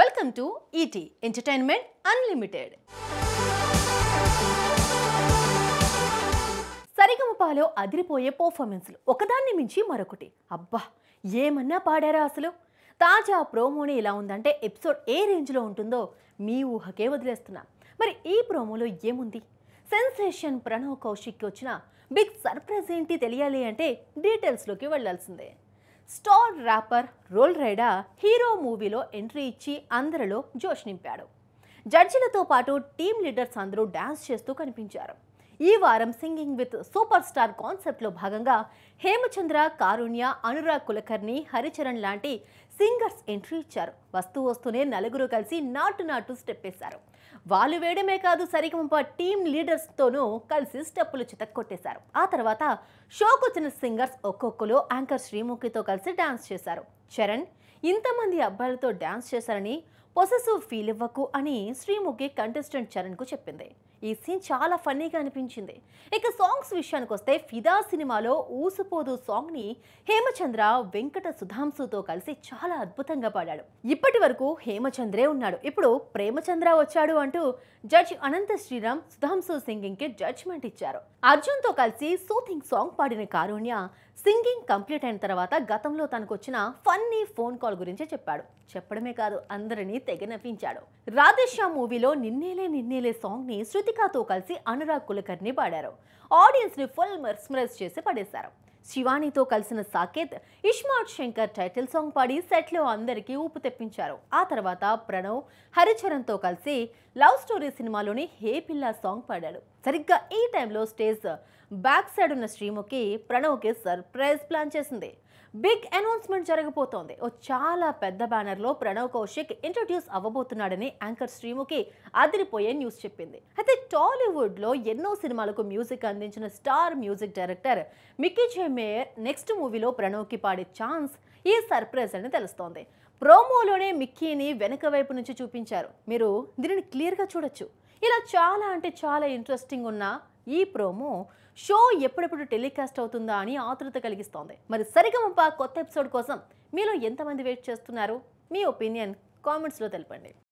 welcome to ET entertainment unlimited సరిగమపాలో అదిరిపోయే పర్ఫార్మెన్స్లు ఒకదాన్ని మించి మరొకటి అబ్బా ఏమన్నా పాడారా అసలు తాజా ప్రోమోని ఇలా ఉందంటే ఎపిసోడ్ ఏ రేంజ్లో ఉంటుందో మీ ఊహకే వదిలేస్తున్నా మరి ఈ ప్రోమోలో ఏముంది సెన్సేషన్ ప్రణవ్ కౌశిక్కి వచ్చిన బిగ్ సర్ప్రైజ్ ఏంటి తెలియాలి అంటే డీటెయిల్స్లోకి వెళ్లాల్సిందే star rapper Roll Rida hero మూవీలో ఎంట్రీ ఇచ్చి అందరిలో జోష్ నింపాడు జడ్జిలతో పాటు టీం లీడర్స్ అందరూ డ్యాన్స్ చేస్తూ కనిపించారు ఈ వారం సింగింగ్ విత్ సూపర్ స్టార్ కాన్సెప్ట్లో భాగంగా హేమచంద్ర కారుణ్య అనురాగ్ కులకర్ణి హరిచరణ్ లాంటి సింగర్స్ ఎంట్రీ ఇచ్చారు వస్తూ వస్తూనే నలుగురు కలిసి నాటు నాటు స్టెప్ వేశారు వాళ్ళు వేయడమే కాదు సరిగమప టీం లీడర్స్తోనూ కలిసి స్టెప్పులు చితక్కొట్టేశారు ఆ తర్వాత షోకు వచ్చిన సింగర్స్ ఒక్కొక్కరు యాంకర్ శ్రీముఖితో కలిసి డాన్స్ చేశారు చరణ్ ఇంతమంది అబ్బాయిలతో డాన్స్ చేశారని పొసెసివ్ ఫీల్ ఇవ్వకు అని శ్రీముఖి కంటెస్టెంట్ చరణ్కు చెప్పింది ఈ సీన్ చాలా ఫన్నీగా అనిపించింది ఇక సాంగ్స్ విషయానికి వస్తే ఫిదా సినిమాలో ఊసుపోదు సాంగ్ని హేమచంద్ర వెంకట సుధాంశుతో కలిసి చాలా అద్భుతంగా పాడాడు ఇప్పటి వరకు హేమచంద్రే ఉన్నాడు ఇప్పుడు ప్రేమచంద్ర వచ్చాడు అంటూ జడ్జ్ అనంత శ్రీరామ్ సింగింగ్ సింగింగ్కి జడ్జ్మెంట్ ఇచ్చారు అర్జున్తో కలిసి సూథింగ్ సాంగ్ పాడిన కారుణ్య సింగింగ్ కంప్లీట్ అయిన తర్వాత గతంలో తనకు వచ్చిన ఫన్నీ ఫోన్ కాల్ గురించి చెప్పాడు చెప్పడమే కాదు అందరినీ తెగనవ్వించాడు రాధేశ్యామ్ మూవీలో నిన్నేలే నిన్నేలే సాంగ్ ని శృతికాతో కలిసి అనురాగ్ కులకర్ని పాడారు ఆడియన్స్ని ఫుల్ మెర్స్మరైజ్ చేసి పడేశారు శివానితో కలిసిన Saketh ismart Shankar title song పాడి సెట్లో అందరికీ ఊపు తెప్పించారు ఆ తర్వాత ప్రణవ్ హరిచరణ్తో కలిసి లవ్ స్టోరీ సినిమాలోని హే పిల్లా సాంగ్ పాడాడు సరిగ్గా ఈ టైంలో స్టేజ్ బ్యాక్ సైడ్ ఉన్న శ్రీముఖి ప్రణవ్కి సర్ప్రైజ్ ప్లాన్ చేసింది బిగ్ అనౌన్స్మెంట్ జరగబోతోంది ఓ చాలా పెద్ద బ్యానర్లో ప్రణవ్ కౌశిక్ ఇంట్రడ్యూస్ అవ్వబోతున్నాడని యాంకర్ శ్రీముఖి అదిరిపోయే న్యూస్ చెప్పింది అయితే టాలీవుడ్లో ఎన్నో సినిమాలకు మ్యూజిక్ అందించిన star music director Mickey J Meyer next మూవీలో ప్రణవ్కి పాడే ఛాన్స్ ఈ సర్ప్రైజ్ అని తెలుస్తోంది ప్రోమోలోనే మిక్కీని వెనుక వైపు నుంచి చూపించారు మీరు దీనిని క్లియర్గా చూడొచ్చు ఇలా చాలా అంటే చాలా ఇంట్రెస్టింగ్ ఉన్న ఈ ప్రోమో షో ఎప్పుడెప్పుడు టెలికాస్ట్ అవుతుందా అని ఆతృత కలిగిస్తోంది మరి సరిగమప్ప కొత్త ఎపిసోడ్ కోసం మీలో ఎంతమంది వెయిట్ చేస్తున్నారు మీ ఒపీనియన్ కామెంట్స్లో తెలపండి